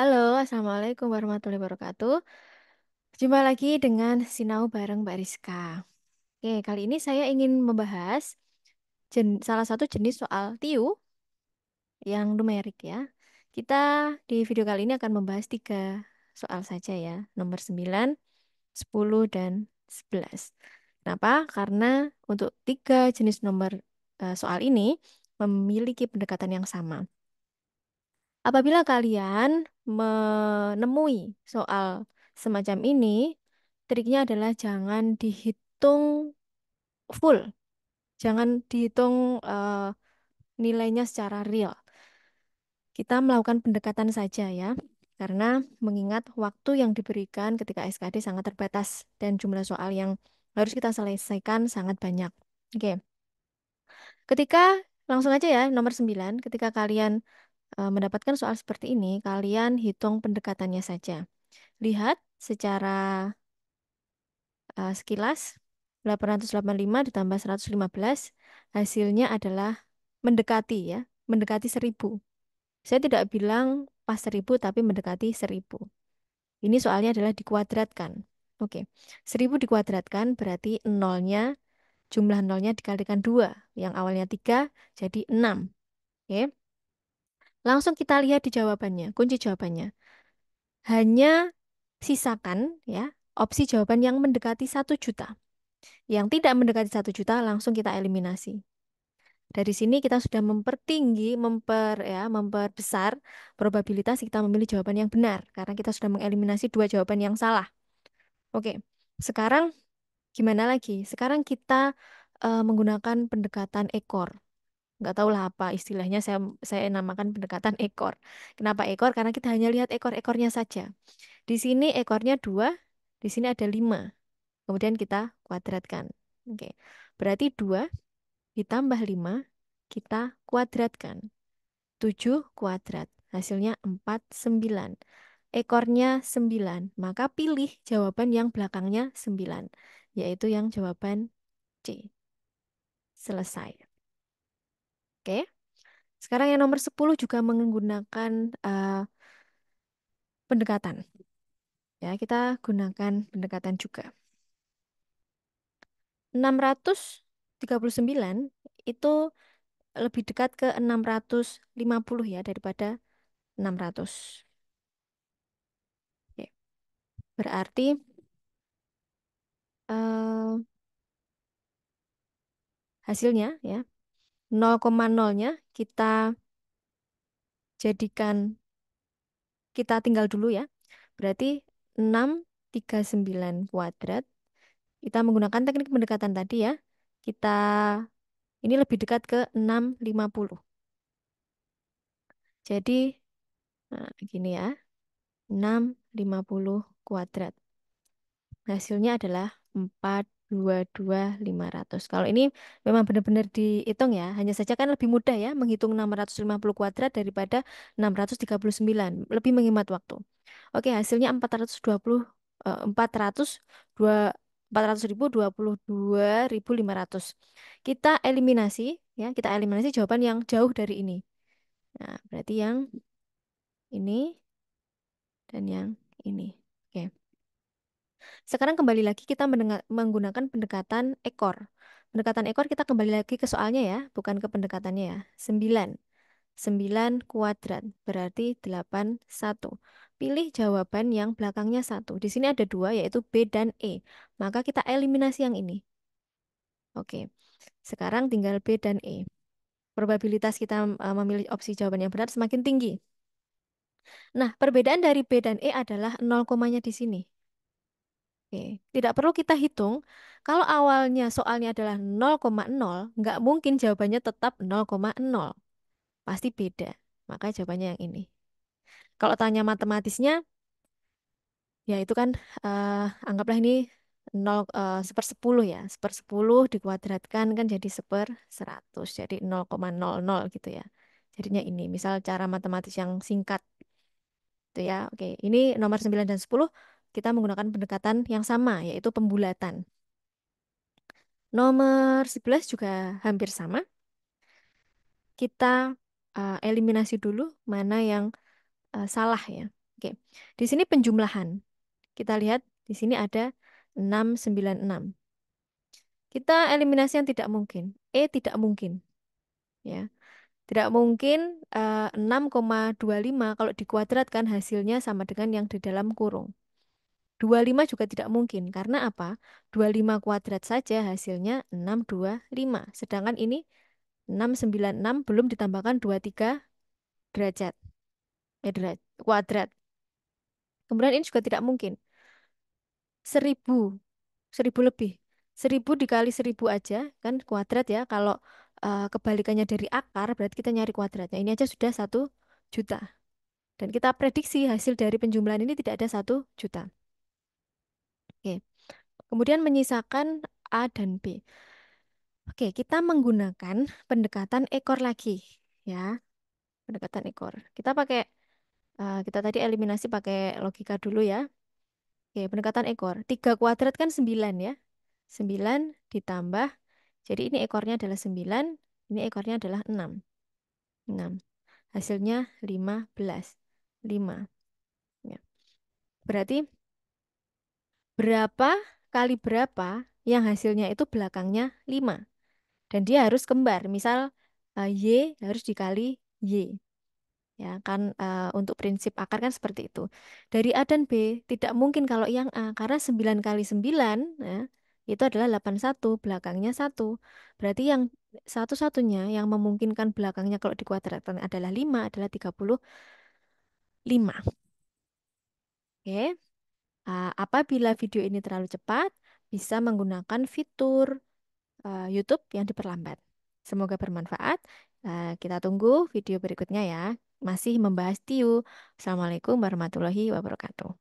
Halo, Assalamualaikum warahmatullahi wabarakatuh. Jumpa lagi dengan Sinau bareng Mbak Rizka. Oke, kali ini saya ingin membahas jen- salah satu jenis soal TIU yang numerik ya. Kita di video kali ini akan membahas tiga soal saja ya, nomor 9, 10, dan 11. Kenapa? Karena untuk tiga jenis nomor eh, soal ini memiliki pendekatan yang sama. Apabila kalian menemui soal semacam ini, triknya adalah jangan dihitung full. Jangan dihitung uh, nilainya secara real. Kita melakukan pendekatan saja ya, karena mengingat waktu yang diberikan ketika SKD sangat terbatas dan jumlah soal yang harus kita selesaikan sangat banyak. Oke. Okay. Ketika langsung aja ya nomor 9, ketika kalian Eh, mendapatkan soal seperti ini, kalian hitung pendekatannya saja. Lihat secara uh, sekilas 885 ditambah 115 hasilnya adalah mendekati ya, mendekati 1000. Saya tidak bilang pas 1000 tapi mendekati 1000. Ini soalnya adalah dikuadratkan. Oke. 1000 dikuadratkan berarti nolnya jumlah nolnya dikalikan 2. Yang awalnya 3 jadi 6. Oke. Langsung kita lihat di jawabannya, kunci jawabannya. Hanya sisakan ya opsi jawaban yang mendekati 1 juta. Yang tidak mendekati 1 juta langsung kita eliminasi. Dari sini kita sudah mempertinggi, memper ya, memperbesar probabilitas kita memilih jawaban yang benar karena kita sudah mengeliminasi dua jawaban yang salah. Oke. Sekarang gimana lagi? Sekarang kita uh, menggunakan pendekatan ekor nggak tahu lah apa istilahnya saya saya namakan pendekatan ekor. Kenapa ekor? Karena kita hanya lihat ekor-ekornya saja. Di sini ekornya dua, di sini ada lima. Kemudian kita kuadratkan. Oke, berarti dua ditambah lima kita kuadratkan. Tujuh kuadrat, hasilnya empat sembilan. Ekornya sembilan, maka pilih jawaban yang belakangnya sembilan, yaitu yang jawaban C. Selesai. Oke. Sekarang yang nomor 10 juga menggunakan uh, pendekatan. Ya, kita gunakan pendekatan juga. 639 itu lebih dekat ke 650 ya daripada 600. Oke. Berarti uh, hasilnya ya 0,0-nya kita jadikan, kita tinggal dulu ya. Berarti 639 kuadrat. Kita menggunakan teknik pendekatan tadi ya. Kita, ini lebih dekat ke 650. Jadi, nah, gini ya. 650 kuadrat. Hasilnya adalah 4 22.500. Kalau ini memang benar-benar dihitung ya. Hanya saja kan lebih mudah ya menghitung 650 kuadrat daripada 639. Lebih menghemat waktu. Oke, hasilnya 420 dua 400 eh, lima 400.022.500. Kita eliminasi ya, kita eliminasi jawaban yang jauh dari ini. Nah, berarti yang ini dan yang ini. Oke. Sekarang kembali lagi kita menggunakan pendekatan ekor. Pendekatan ekor kita kembali lagi ke soalnya ya, bukan ke pendekatannya ya. 9. 9 kuadrat berarti 8 1. Pilih jawaban yang belakangnya 1. Di sini ada dua yaitu B dan E. Maka kita eliminasi yang ini. Oke. Sekarang tinggal B dan E. Probabilitas kita e, memilih opsi jawaban yang benar semakin tinggi. Nah, perbedaan dari B dan E adalah 0 komanya di sini. Oke, Tidak perlu kita hitung. Kalau awalnya soalnya adalah 0,0, nggak mungkin jawabannya tetap 0,0. Pasti beda. Maka jawabannya yang ini. Kalau tanya matematisnya, ya itu kan uh, anggaplah ini 0, eh, seper 10 ya. Seper 10 dikuadratkan kan jadi seper 100. Jadi 0,00 gitu ya. Jadinya ini. Misal cara matematis yang singkat. Itu ya. Oke, ini nomor 9 dan 10 kita menggunakan pendekatan yang sama, yaitu pembulatan. Nomor 11 juga hampir sama. Kita uh, eliminasi dulu mana yang uh, salah ya. Oke. Di sini penjumlahan. Kita lihat di sini ada 696. Kita eliminasi yang tidak mungkin. E tidak mungkin. Ya. Tidak mungkin uh, eh, 6,25 kalau dikuadratkan hasilnya sama dengan yang di dalam kurung. 25 juga tidak mungkin. Karena apa? 25 kuadrat saja hasilnya 625. Sedangkan ini 696 belum ditambahkan 23 derajat. Eh, derajat kuadrat. Kemudian ini juga tidak mungkin. 1000. 1000 lebih. 1000 dikali 1000 aja kan kuadrat ya. Kalau uh, kebalikannya dari akar berarti kita nyari kuadratnya. Ini aja sudah satu juta. Dan kita prediksi hasil dari penjumlahan ini tidak ada satu juta. Oke. Kemudian menyisakan A dan B. Oke, kita menggunakan pendekatan ekor lagi, ya. Pendekatan ekor. Kita pakai, uh, kita tadi eliminasi pakai logika dulu ya. Oke, pendekatan ekor. 3 kuadrat kan 9 ya. 9 ditambah, jadi ini ekornya adalah 9, ini ekornya adalah 6. 6. Hasilnya 15. 5. Ya. Berarti berapa kali berapa yang hasilnya itu belakangnya 5. Dan dia harus kembar. Misal eh, Y harus dikali Y. Ya, kan uh, untuk prinsip akar kan seperti itu. Dari A dan B tidak mungkin kalau yang A karena 9 kali 9 ya, itu adalah 81 belakangnya 1. Berarti yang satu-satunya yang memungkinkan belakangnya kalau di kuadratkan adalah 5 adalah 35. Oke. Okay. Uh, apabila video ini terlalu cepat, bisa menggunakan fitur uh, YouTube yang diperlambat. Semoga bermanfaat. Uh, kita tunggu video berikutnya ya. Masih membahas TIU. Assalamualaikum warahmatullahi wabarakatuh.